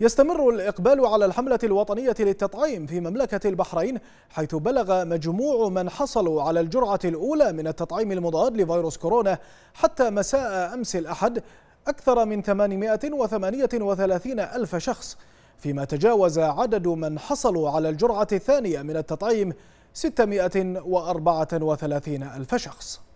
يستمر الإقبال على الحملة الوطنية للتطعيم في مملكة البحرين حيث بلغ مجموع من حصلوا على الجرعة الأولى من التطعيم المضاد لفيروس كورونا حتى مساء أمس الأحد أكثر من 838 ألف شخص فيما تجاوز عدد من حصلوا على الجرعة الثانية من التطعيم 634 ألف شخص